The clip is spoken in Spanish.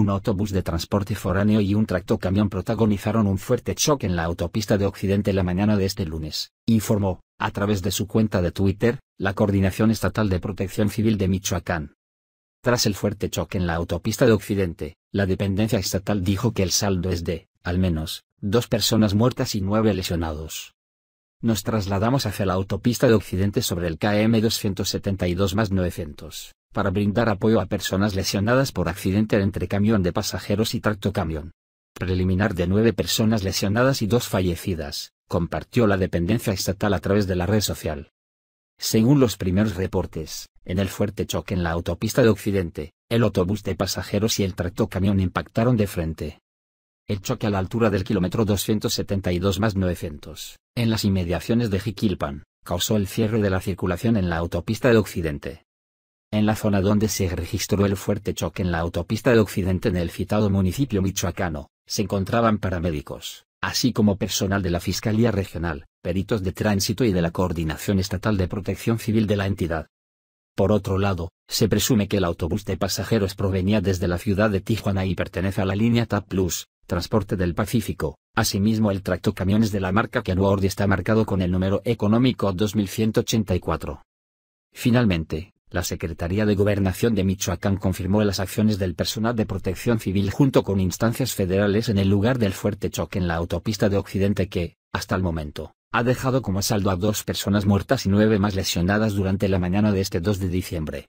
un autobús de transporte foráneo y un tractocamión protagonizaron un fuerte choque en la autopista de Occidente la mañana de este lunes, informó, a través de su cuenta de Twitter, la Coordinación Estatal de Protección Civil de Michoacán. Tras el fuerte choque en la autopista de Occidente, la dependencia estatal dijo que el saldo es de, al menos, dos personas muertas y nueve lesionados. Nos trasladamos hacia la autopista de Occidente sobre el KM 272 más 900 para brindar apoyo a personas lesionadas por accidente entre camión de pasajeros y tractocamión. Preliminar de nueve personas lesionadas y dos fallecidas, compartió la dependencia estatal a través de la red social. Según los primeros reportes, en el fuerte choque en la autopista de Occidente, el autobús de pasajeros y el tractocamión impactaron de frente. El choque a la altura del kilómetro 272 más 900, en las inmediaciones de Jiquilpan, causó el cierre de la circulación en la autopista de Occidente en la zona donde se registró el fuerte choque en la autopista de Occidente en el citado municipio michoacano, se encontraban paramédicos, así como personal de la Fiscalía Regional, peritos de tránsito y de la Coordinación Estatal de Protección Civil de la entidad. Por otro lado, se presume que el autobús de pasajeros provenía desde la ciudad de Tijuana y pertenece a la línea TAP Plus, Transporte del Pacífico. Asimismo, el tracto camiones de la marca Canuordi está marcado con el número económico 2184. Finalmente, la Secretaría de Gobernación de Michoacán confirmó las acciones del personal de protección civil junto con instancias federales en el lugar del fuerte choque en la autopista de Occidente que, hasta el momento, ha dejado como saldo a dos personas muertas y nueve más lesionadas durante la mañana de este 2 de diciembre.